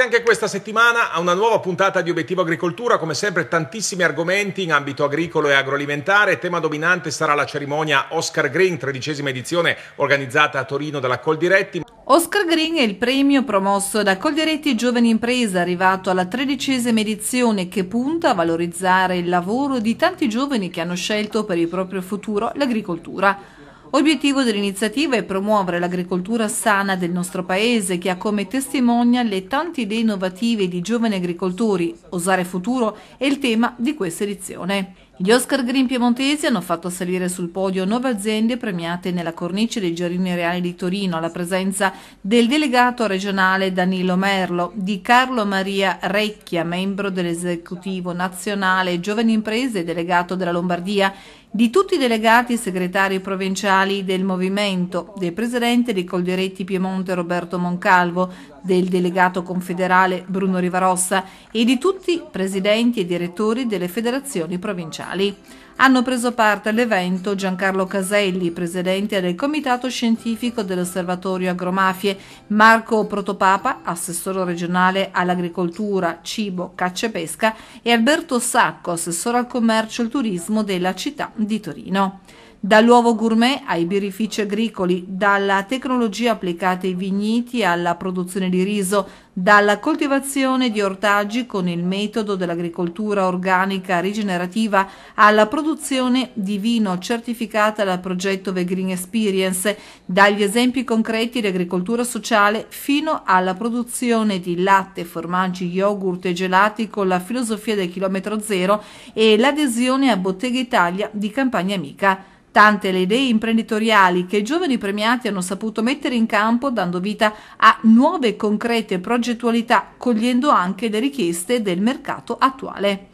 Bentornati anche questa settimana a una nuova puntata di Obiettivo Agricoltura, come sempre tantissimi argomenti in ambito agricolo e agroalimentare, tema dominante sarà la cerimonia Oscar Green, tredicesima edizione organizzata a Torino dalla Coldiretti. Oscar Green è il premio promosso da Coldiretti Giovani Impresa, arrivato alla tredicesima edizione che punta a valorizzare il lavoro di tanti giovani che hanno scelto per il proprio futuro l'agricoltura. Obiettivo dell'iniziativa è promuovere l'agricoltura sana del nostro paese che ha come testimonia le tante idee innovative di giovani agricoltori. Osare futuro è il tema di questa edizione. Gli Oscar Green piemontesi hanno fatto salire sul podio nove aziende premiate nella cornice dei Giardini Reali di Torino alla presenza del delegato regionale Danilo Merlo, di Carlo Maria Recchia, membro dell'esecutivo nazionale Giovani Imprese e delegato della Lombardia di tutti i delegati e segretari provinciali del movimento, del presidente di Coldiretti Piemonte Roberto Moncalvo, del delegato confederale Bruno Rivarossa e di tutti i presidenti e direttori delle federazioni provinciali hanno preso parte all'evento Giancarlo Caselli, presidente del comitato scientifico dell'Osservatorio Agromafie, Marco Protopapa, assessore regionale all'agricoltura, cibo, caccia e pesca e Alberto Sacco, assessore al commercio e al turismo della città di Torino. Dall'uovo gourmet ai birrifici agricoli, dalla tecnologia applicata ai vigneti alla produzione di riso, dalla coltivazione di ortaggi con il metodo dell'agricoltura organica rigenerativa alla produzione di vino certificata dal progetto The Green Experience, dagli esempi concreti di agricoltura sociale fino alla produzione di latte, formaggi, yogurt e gelati con la filosofia del chilometro zero e l'adesione a Bottega Italia di Campagna Amica. Tante le idee imprenditoriali che i giovani premiati hanno saputo mettere in campo dando vita a nuove concrete progettualità, cogliendo anche le richieste del mercato attuale.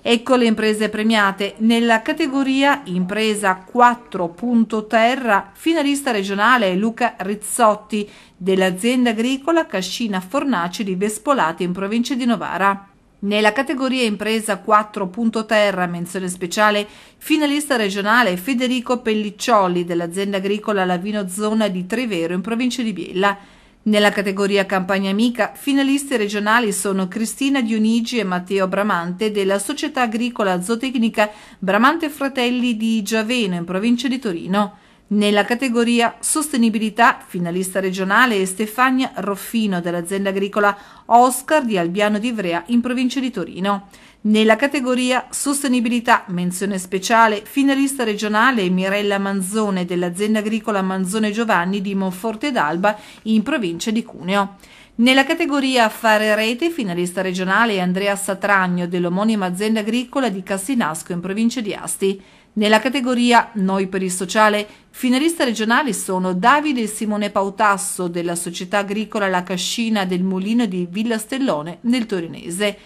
Ecco le imprese premiate nella categoria Impresa 4.0 Terra, finalista regionale Luca Rizzotti dell'azienda agricola Cascina Fornaci di Vespolati in provincia di Novara. Nella categoria impresa 4. Terra, menzione speciale, finalista regionale Federico Pelliccioli dell'azienda agricola Lavino Zona di Trevero in provincia di Biella. Nella categoria Campagna Amica, finalisti regionali sono Cristina Dionigi e Matteo Bramante della Società Agricola Zootecnica Bramante Fratelli di Giaveno in provincia di Torino. Nella categoria Sostenibilità, finalista regionale è Stefania Roffino dell'azienda agricola Oscar di Albiano di Ivrea in provincia di Torino. Nella categoria Sostenibilità, menzione speciale, finalista regionale è Mirella Manzone dell'azienda agricola Manzone Giovanni di Monforte d'Alba in provincia di Cuneo. Nella categoria Fare Rete, finalista regionale è Andrea Satragno dell'omonima azienda agricola di Cassinasco in provincia di Asti. Nella categoria Noi per il Sociale, finalista regionali sono Davide e Simone Pautasso della Società Agricola La Cascina del Mulino di Villa Stellone nel Torinese.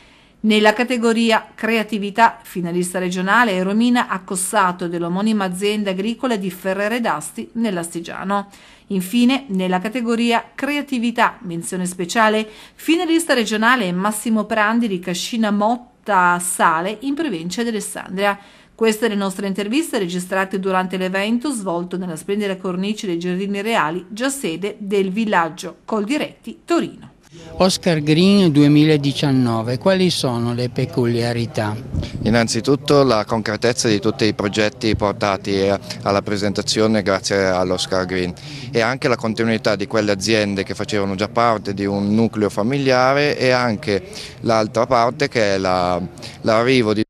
Nella categoria Creatività, finalista regionale è Romina Accossato dell'omonima azienda agricola di Ferrere d'Asti nell'Astigiano. Infine, nella categoria Creatività, menzione speciale, finalista regionale è Massimo Prandi di Cascina Motta Sale in provincia di Alessandria. Queste le nostre interviste registrate durante l'evento svolto nella splendida cornice dei Giardini Reali, già sede del villaggio Coldiretti, Torino. Oscar Green 2019, quali sono le peculiarità? Innanzitutto la concretezza di tutti i progetti portati alla presentazione grazie all'Oscar Green e anche la continuità di quelle aziende che facevano già parte di un nucleo familiare e anche l'altra parte che è l'arrivo la, di